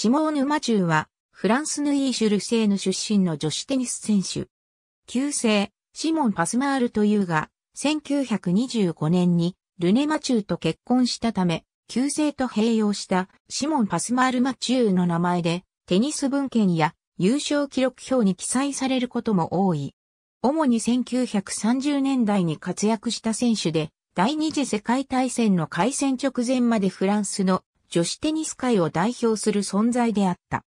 シモーヌ・マチューは、フランスヌイーシュ・ルセーヌ出身の女子テニス選手。旧姓、シモン・パスマールというが、1925年にルネ・マチューと結婚したため、旧姓と併用したシモン・パスマール・マチューの名前で、テニス文献や優勝記録表に記載されることも多い。主に1930年代に活躍した選手で、第二次世界大戦の開戦直前までフランスの女子テニス界を代表する存在であった。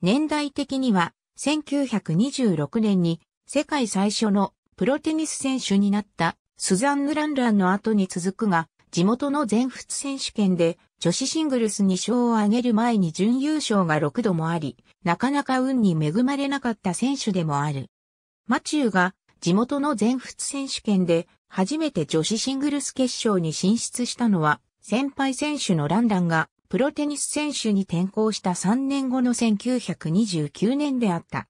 年代的には、1926年に世界最初のプロテニス選手になったスザンヌ・ランランの後に続くが、地元の全仏選手権で女子シングルス2勝を挙げる前に準優勝が6度もあり、なかなか運に恵まれなかった選手でもある。マチューが地元の全仏選手権で初めて女子シングルス決勝に進出したのは、先輩選手のランランがプロテニス選手に転向した3年後の1929年であった。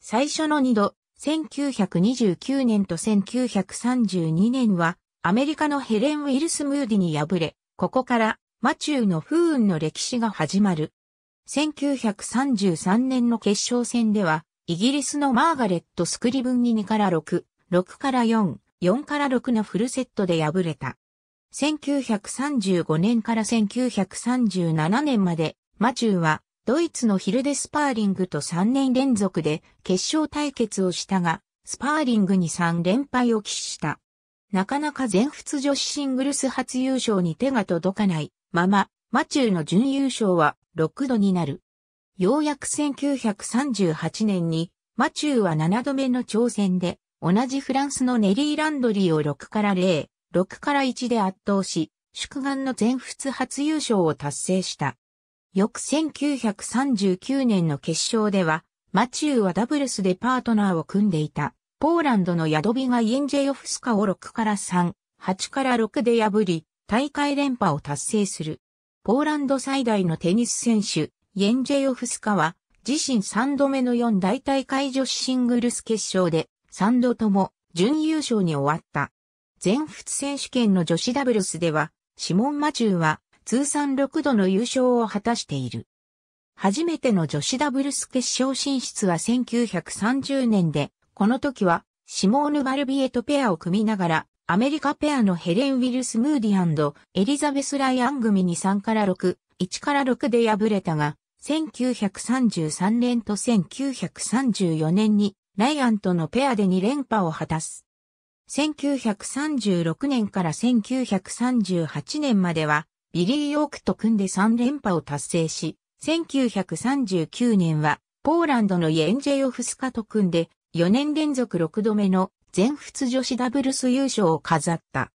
最初の2度、1929年と1932年は、アメリカのヘレン・ウィルス・ムーディに敗れ、ここからマチューの不運の歴史が始まる。1933年の決勝戦では、イギリスのマーガレット・スクリブンに2から6、6から4、4から6のフルセットで敗れた。1935年から1937年まで、マチューはドイツのヒルデスパーリングと3年連続で決勝対決をしたが、スパーリングに3連敗を喫した。なかなか全仏女子シングルス初優勝に手が届かないまま、マチューの準優勝は6度になる。ようやく1938年に、マチューは7度目の挑戦で、同じフランスのネリー・ランドリーを6から0、6から1で圧倒し、祝願の全仏初優勝を達成した。翌1939年の決勝では、マチューはダブルスでパートナーを組んでいた、ポーランドのヤドビがイェンジェヨフスカを6から3、8から6で破り、大会連覇を達成する。ポーランド最大のテニス選手、イエンジェヨフスカは、自身3度目の4大大会女子シングルス決勝で、3度とも準優勝に終わった。全仏選手権の女子ダブルスでは、シモン・マチューは通算6度の優勝を果たしている。初めての女子ダブルス決勝進出は1930年で、この時はシモーヌ・バルビエとペアを組みながら、アメリカペアのヘレン・ウィルス・ムーディエリザベス・ライアン組に3から6、1から6で敗れたが、1933年と1934年にライアンとのペアで2連覇を果たす。1936年から1938年までは、ビリー・ヨークと組んで3連覇を達成し、1939年は、ポーランドのイエンジェヨフスカと組んで、4年連続6度目の全仏女子ダブルス優勝を飾った。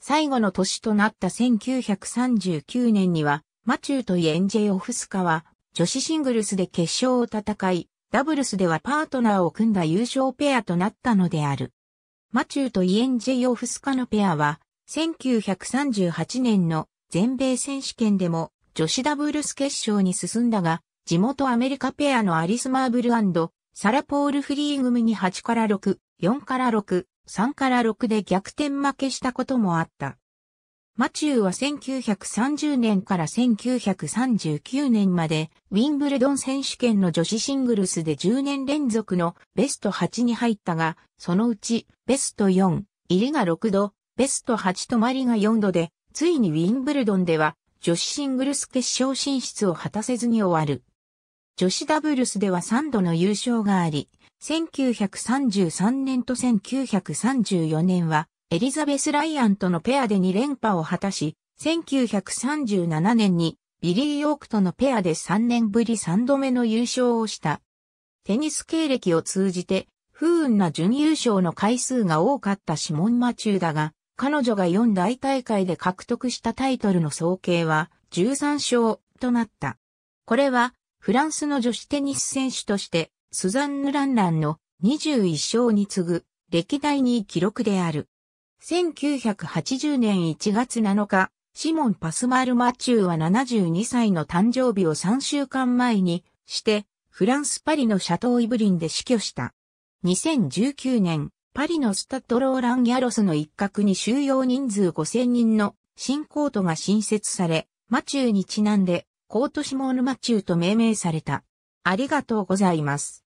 最後の年となった1939年には、マチューとイエンジェヨフスカは、女子シングルスで決勝を戦い、ダブルスではパートナーを組んだ優勝ペアとなったのである。マチューとイエンジェヨフスカのペアは、1938年の全米選手権でも女子ダブルス決勝に進んだが、地元アメリカペアのアリス・マーブルサラ・ポール・フリー組に8から6、4から6、3から6で逆転負けしたこともあった。マチューは1930年から1939年までウィンブルドン選手権の女子シングルスで10年連続のベスト8に入ったが、そのうちベスト4、入りが6度、ベスト8とマリが4度で、ついにウィンブルドンでは女子シングルス決勝進出を果たせずに終わる。女子ダブルスでは3度の優勝があり、1933年と1934年はエリザベス・ライアンとのペアで2連覇を果たし、1937年にビリー・ヨークとのペアで3年ぶり3度目の優勝をした。テニス経歴を通じて不運な準優勝の回数が多かったシモン・マチューだが、彼女が4大大会で獲得したタイトルの総計は13勝となった。これはフランスの女子テニス選手としてスザンヌ・ランランの21勝に次ぐ歴代2位記録である。1980年1月7日、シモン・パスマール・マチューは72歳の誕生日を3週間前にして、フランス・パリのシャトー・イブリンで死去した。2019年、パリのスタッド・ローラン・ギャロスの一角に収容人数5000人の新コートが新設され、マチューにちなんで、コート・シモール・マチューと命名された。ありがとうございます。